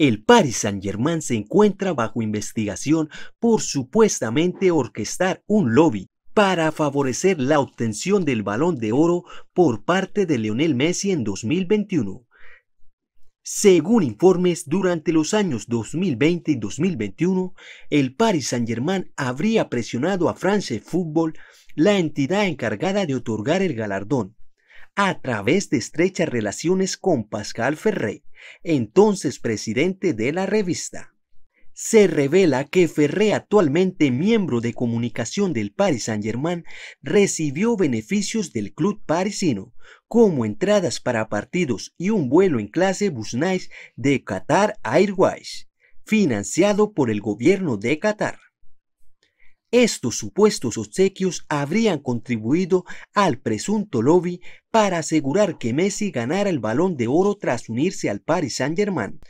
El Paris Saint-Germain se encuentra bajo investigación por supuestamente orquestar un lobby para favorecer la obtención del balón de oro por parte de Lionel Messi en 2021. Según informes, durante los años 2020 y 2021, el Paris Saint-Germain habría presionado a France Football, la entidad encargada de otorgar el galardón, a través de estrechas relaciones con Pascal Ferré, entonces presidente de la revista. Se revela que Ferré, actualmente miembro de comunicación del Paris Saint-Germain, recibió beneficios del club parisino, como entradas para partidos y un vuelo en clase Busnais de Qatar Airways, financiado por el gobierno de Qatar. Estos supuestos obsequios habrían contribuido al presunto lobby para asegurar que Messi ganara el balón de oro tras unirse al Paris Saint-Germain.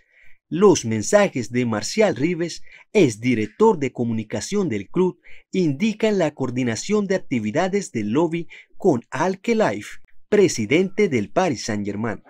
Los mensajes de Marcial Rives, ex director de comunicación del club, indican la coordinación de actividades del lobby con Alke presidente del Paris Saint-Germain.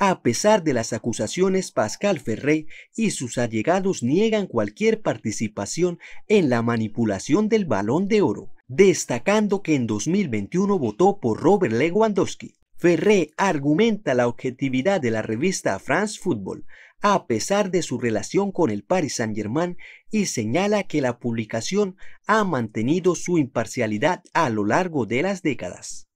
A pesar de las acusaciones, Pascal Ferré y sus allegados niegan cualquier participación en la manipulación del balón de oro, destacando que en 2021 votó por Robert Lewandowski. Ferré argumenta la objetividad de la revista France Football, a pesar de su relación con el Paris Saint-Germain, y señala que la publicación ha mantenido su imparcialidad a lo largo de las décadas.